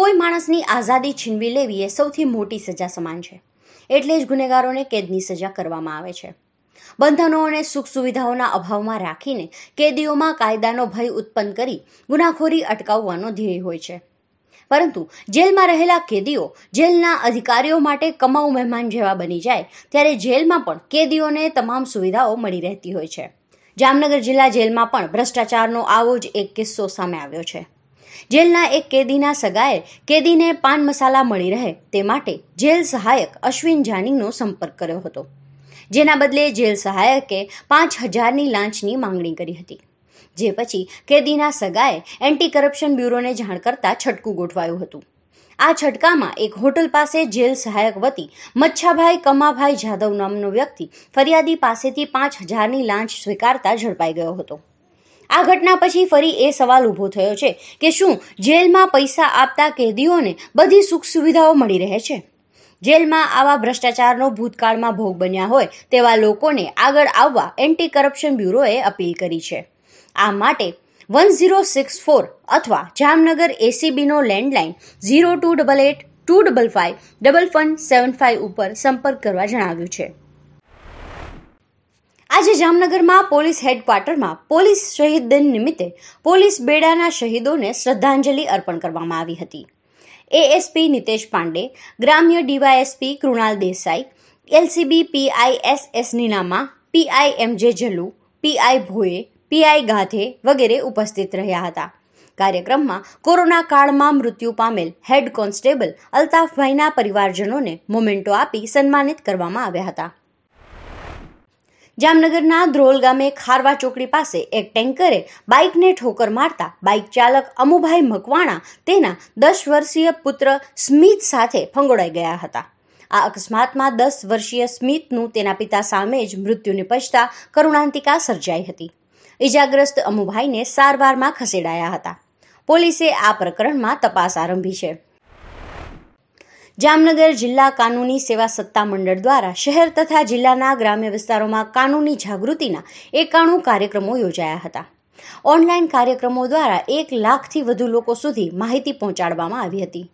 કોઈ માણસની આઝાદી છીનવી લેવી એ સૌથી મોટી સજા સમાન છે એટલે જ ગુનેગારોને કેદની સજા કરવામાં આવે છે બંધનો અને સુખ સુવિધાઓના અભાવમાં રાખીને કેદીઓમાં કાયદાનો ભય ઉત્પન્ન કરી ગુનાખોરી અટકાવવાનો ધ્યેય હોય છે પરંતુ જેલમાં રહેલા કેદીઓ જેલના અધિકારીઓ માટે કમાઉ મહેમાન જેવા બની જાય ત્યારે જેલમાં પણ કેદીઓને તમામ સુવિધાઓ મળી રહેતી હોય છે જામનગર જિલ્લા જેલમાં પણ ભ્રષ્ટાચારનો આવો જ એક કિસ્સો સામે આવ્યો છે જેલના એક કેદીના સગાએ કેદીને પાન મસાલા મળી રહે તે માટે જેલ સહાયક અશ્વિન જાનીનો સંપર્ક કર્યો હતો જેના બદલે જેલ સહાયકે પાંચ હજારની લાંચની માંગણી કરી હતી જે પછી કેદીના સગાએ એન્ટી કરપ્શન બ્યુરોને જાણ કરતા છટકું ગોઠવાયું હતું આ છટકામાં એક હોટલ પાસે જેલ સહાયક વતી મચ્છાભાઈ કમાભાઈ જાદવ નામનો વ્યક્તિ ફરિયાદી પાસેથી પાંચ હજારની લાંચ સ્વીકારતા ઝડપાઈ ગયો હતો આ ઘટના પછી ફરી એ સવાલ ઊભો થયો છે કે શું જેલમાં પૈસા આપતા કેદીઓને બધી સુખ સુવિધાઓ મળી રહે છે જેલમાં આવા ભ્રષ્ટાચારનો ભૂતકાળમાં ભોગ બન્યા હોય તેવા લોકોને આગળ આવવા એન્ટી કરપ્શન બ્યુરોએ અપીલ કરી છે આ માટે વન ઝીરો સિક્સ ફોર અથવા જામનગર એસીબીનો landline zero two double eight two double five double one seven five ઉપર સંપર્ક કરવા જણાવ્યું છે આજે જામનગરમાં પોલીસ હેડક્વાર્ટરમાં પોલીસ શહીદ દિન નિમિત્તે પોલીસ બેડાના શહીદોને શ્રદ્ધાંજલિ અર્પણ કરવામાં આવી હતી એએસપી નિતેશ પાંડે ગ્રામ્ય DYSP Krunal Desai LCB PI S S Ninama PI M J Jalu PI ભોયે PI ગાથે વગેરે ઉપસ્થિત રહ્યા હતા કાર્યક્રમમાં કોરોના કાળમાં મૃત્યુ પામેલ હેડ કોન્સ્ટેબલ અલ્તાફભાઈના પરિવારજનોને મોમેન્ટો આપી સન્માનિત કરવામાં આવ્યા હતા જામનગરના ધ્રોલ ગામે ખારવા ચોકડી પાસે એક ટેન્કરે બાઇકને ઠોકર મારતા બાઇક ચાલક અમુભાઈ મકવાણા તેના દસ વર્ષીય પુત્ર સ્મિત સાથે ફંગોળાઈ ગયા હતા આ અકસ્માતમાં દસ વર્ષીય સ્મિતનું તેના પિતા સામે જ મૃત્યુ નિપજતા કરુણાંતિકા સર્જાઈ હતી ઇજાગ્રસ્ત અમુભાઈને સારવારમાં ખસેડાયા હતા પોલીસે આ પ્રકરણમાં તપાસ આરંભી છે જામનગર જિલ્લા કાનૂની સેવા સત્તા મંડળ દ્વારા શહેર તથા જિલ્લાના ગ્રામ્ય વિસ્તારોમાં કાનૂની જાગૃતિના એકાણું કાર્યક્રમો યોજાયા હતા ઓનલાઈન કાર્યક્રમો દ્વારા એક લાખથી વધુ લોકો સુધી માહિતી પહોંચાડવામાં આવી હતી